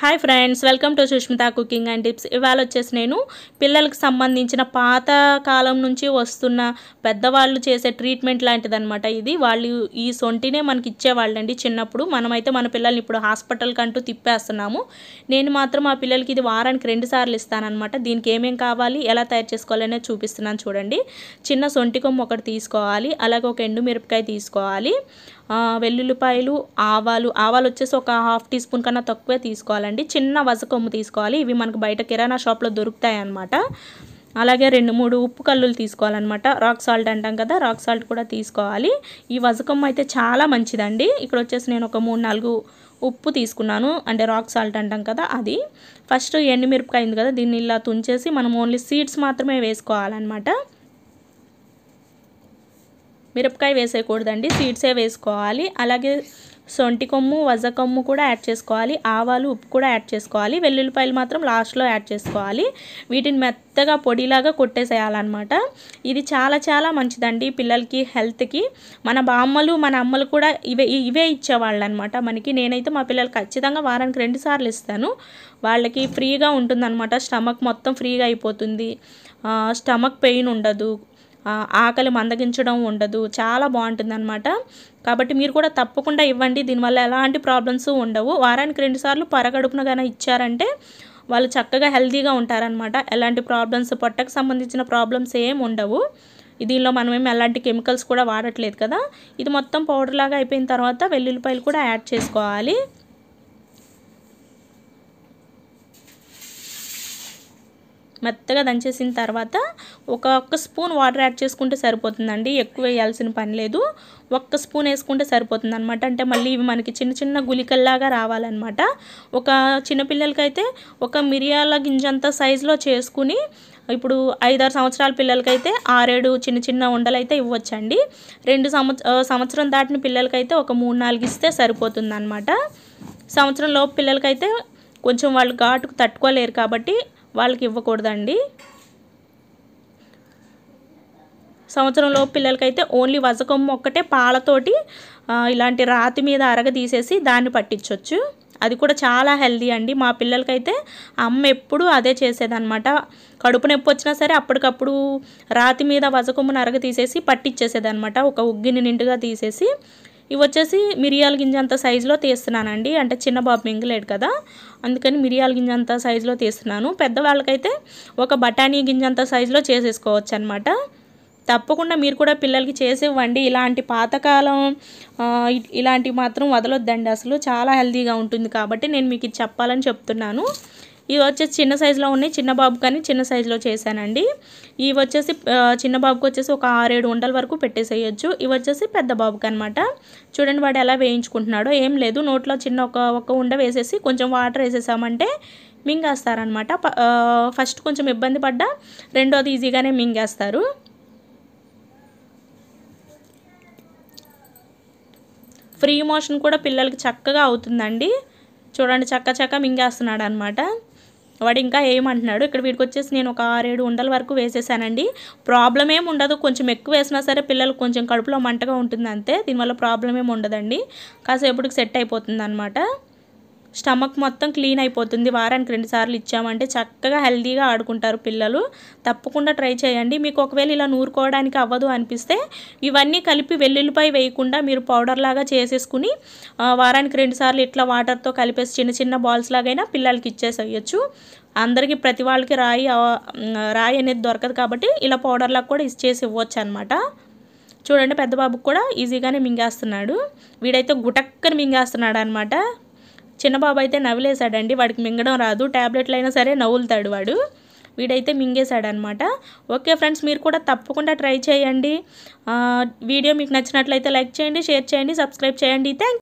hi friends welcome to Sushmita cooking and tips ఇవాళ వచ్చేసి నేను పిల్లలకు సంబంధించిన పాత కాలం నుంచి వస్తున్న పెద్దవాళ్ళు చేసే ట్రీట్మెంట్ లాంటిదనమాట ఇది వాళ్ళు ఈ సొంటినే మనకి ఇచ్చేవాళ్ళండి చిన్నప్పుడు మనమైతే మన పిల్లల్ని ఇప్పుడు హాస్పిటల్కి అంటూ తిప్పేస్తున్నాము నేను మాత్రం ఆ పిల్లలకి ఇది వారానికి రెండు సార్లు ఇస్తానమాట దీనికి ఏమేం కావాలి ఎలా తయారు చేసుకోవాలనే చూపిస్తున్నాను చూడండి చిన్న సొంటి కొమ్మ ఒకటి తీసుకోవాలి అలాగే ఒక ఎండు మిరపకాయ తీసుకోవాలి వెల్లుల్లిపాయలు ఆవాలు ఆవాలు వచ్చేసి ఒక హాఫ్ టీ స్పూన్ కన్నా తక్కువే తీసుకోవాలి తీసుకోవాలండి చిన్న వజ కొమ్ము తీసుకోవాలి ఇవి మనకు బయట కిరాణా షాప్లో దొరుకుతాయి అనమాట అలాగే రెండు మూడు ఉప్పు కల్లులు తీసుకోవాలన్నమాట రాక్ సాల్ట్ అంటాం కదా రాక్ సాల్ట్ కూడా తీసుకోవాలి ఈ వజకొమ్మ అయితే చాలా మంచిదండి ఇక్కడ వచ్చేసి నేను ఒక మూడు నాలుగు ఉప్పు తీసుకున్నాను అంటే రాక్ సాల్ట్ అంటాం కదా అది ఫస్ట్ ఎండుమిరపకాయ ఉంది కదా దీన్ని ఇలా తుంచేసి మనం ఓన్లీ సీడ్స్ మాత్రమే వేసుకోవాలన్నమాట మిరపకాయ వేసేయకూడదండి సీడ్సే వేసుకోవాలి అలాగే సొంటి కొమ్ము వజ కొమ్ము కూడా యాడ్ చేసుకోవాలి ఆవాలు ఉప్పు కూడా యాడ్ చేసుకోవాలి వెల్లుల్లిపాయలు మాత్రం లాస్ట్లో యాడ్ చేసుకోవాలి వీటిని మెత్తగా పొడిలాగా కొట్టేసేయాలన్నమాట ఇది చాలా చాలా మంచిదండి పిల్లలకి హెల్త్కి మన బామ్మలు మన అమ్మలు కూడా ఇవే ఇవే ఇచ్చేవాళ్ళు అనమాట మనకి నేనైతే మా పిల్లలు ఖచ్చితంగా వారానికి రెండు సార్లు ఇస్తాను వాళ్ళకి ఫ్రీగా ఉంటుందన్నమాట స్టమక్ మొత్తం ఫ్రీగా అయిపోతుంది స్టమక్ పెయిన్ ఉండదు ఆకలి మందగించడం ఉండదు చాలా బాగుంటుందన్నమాట కాబట్టి మీరు కూడా తప్పకుండా ఇవ్వండి దీనివల్ల ఎలాంటి ప్రాబ్లమ్స్ ఉండవు వారానికి రెండుసార్లు పరగడుపున కానీ ఇచ్చారంటే వాళ్ళు చక్కగా హెల్తీగా ఉంటారనమాట ఎలాంటి ప్రాబ్లమ్స్ పొట్టకు సంబంధించిన ప్రాబ్లమ్స్ ఏం ఉండవు దీనిలో మనమేమి ఎలాంటి కెమికల్స్ కూడా వాడట్లేదు కదా ఇది మొత్తం పౌడర్ లాగా అయిపోయిన తర్వాత వెల్లుల్లిపాయలు కూడా యాడ్ చేసుకోవాలి మెత్తగా దంచేసిన తర్వాత ఒక ఒక్క స్పూన్ వాటర్ యాడ్ చేసుకుంటే సరిపోతుందండి ఎక్కువ వేయాల్సిన పని లేదు ఒక్క స్పూన్ వేసుకుంటే సరిపోతుంది అనమాట అంటే మళ్ళీ ఇవి మనకి చిన్న చిన్న గులికల్లాగా రావాలన్నమాట ఒక చిన్నపిల్లలకైతే ఒక మిరియాల గింజంత సైజులో చేసుకుని ఇప్పుడు ఐదారు సంవత్సరాల పిల్లలకైతే ఆరేడు చిన్న చిన్న అయితే ఇవ్వచ్చండి రెండు సంవత్సరం దాటిన పిల్లలకైతే ఒక మూడు నాలుగు ఇస్తే సరిపోతుంది అనమాట సంవత్సరంలోపు పిల్లలకైతే కొంచెం వాళ్ళు ఘాటుకు తట్టుకోలేరు కాబట్టి వాళ్ళకి ఇవ్వకూడదండి సంవత్సరంలో పిల్లలకైతే ఓన్లీ వజకొమ్మ ఒక్కటే పాలతోటి ఇలాంటి రాతి మీద అరగ తీసేసి దాన్ని పట్టించవచ్చు అది కూడా చాలా హెల్దీ అండి మా పిల్లలకైతే అమ్మ ఎప్పుడూ అదే చేసేదనమాట కడుపు నొప్పి వచ్చినా సరే అప్పటికప్పుడు రాతి మీద వజకొమ్మను అరగ తీసేసి పట్టించేసేదనమాట ఒక ఉగ్గిని నిండుగా తీసేసి ఇవి వచ్చేసి మిరియాల గింజ అంత సైజులో తీస్తున్నానండి అంటే చిన్న బాబు మింగలేడు కదా అందుకని మిరియాల గింజ అంత సైజులో తీస్తున్నాను పెద్దవాళ్ళకైతే ఒక బఠానీ గింజ అంత సైజులో చేసేసుకోవచ్చు అనమాట తప్పకుండా మీరు కూడా పిల్లలకి చేసేవ్వండి ఇలాంటి పాతకాలం ఇలాంటివి మాత్రం వదలొద్దండి అసలు చాలా హెల్తీగా ఉంటుంది కాబట్టి నేను మీకు ఇది చెప్పాలని చెప్తున్నాను ఇవి వచ్చేసి చిన్న సైజులో ఉన్నాయి చిన్న బాబు కానీ చిన్న సైజులో చేశానండి ఇవి వచ్చేసి చిన్న బాబుకి వచ్చేసి ఒక ఆరేడు ఉండల వరకు పెట్టేసేయచ్చు ఇవి వచ్చేసి పెద్ద బాబుకి అనమాట చూడండి వాడు ఎలా వేయించుకుంటున్నాడో ఏం లేదు నోట్లో చిన్న ఒక ఒక ఉండ వేసేసి కొంచెం వాటర్ వేసేసామంటే మింగేస్తారనమాట ఫస్ట్ కొంచెం ఇబ్బంది పడ్డా రెండోది ఈజీగానే మింగేస్తారు ఫ్రీ మోషన్ కూడా పిల్లలకి చక్కగా అవుతుందండి చూడండి చక్క చక్క మింగేస్తున్నాడు అనమాట వాడు ఇంకా ఏమంటున్నాడు ఇక్కడ వీడికి వచ్చేసి నేను ఒక ఆరేడు ఉండల వరకు వేసేసానండి ప్రాబ్లం ఏమి ఉండదు కొంచెం ఎక్కువ వేసినా సరే పిల్లలు కొంచెం కడుపులో మంటగా ఉంటుంది అంతే దీనివల్ల ప్రాబ్లం ఏమి ఉండదండి కాసేపటికి సెట్ అయిపోతుంది అనమాట స్టమక్ మొత్తం క్లీన్ అయిపోతుంది వారానికి రెండుసార్లు ఇచ్చామంటే చక్కగా హెల్దీగా ఆడుకుంటారు పిల్లలు తప్పకుండా ట్రై చేయండి మీకు ఒకవేళ ఇలా నూరుకోవడానికి అవ్వదు అనిపిస్తే ఇవన్నీ కలిపి వెల్లుల్లిపై వేయకుండా మీరు పౌడర్ లాగా చేసేసుకుని వారానికి రెండుసార్లు ఇట్లా వాటర్తో కలిపేసి చిన్న చిన్న బాల్స్ లాగైనా పిల్లలకి ఇచ్చేసేయచ్చు అందరికీ ప్రతి వాళ్ళకి రాయి రాయి అనేది దొరకదు కాబట్టి ఇలా పౌడర్లాగా కూడా ఇచ్చేసి ఇవ్వచ్చు అనమాట చూడండి పెద్దబాబుకు కూడా ఈజీగానే మింగేస్తున్నాడు వీడైతే గుటక్కని మింగేస్తున్నాడు అనమాట చిన్నబాబు అయితే నవ్వులేశాడండి వాడికి మింగడం రాదు ట్యాబ్లెట్లు అయినా సరే నవ్వులుతాడు వాడు వీడైతే మింగేశాడనమాట ఓకే ఫ్రెండ్స్ మీరు కూడా తప్పకుండా ట్రై చేయండి వీడియో మీకు నచ్చినట్లయితే లైక్ చేయండి షేర్ చేయండి సబ్స్క్రైబ్ చేయండి థ్యాంక్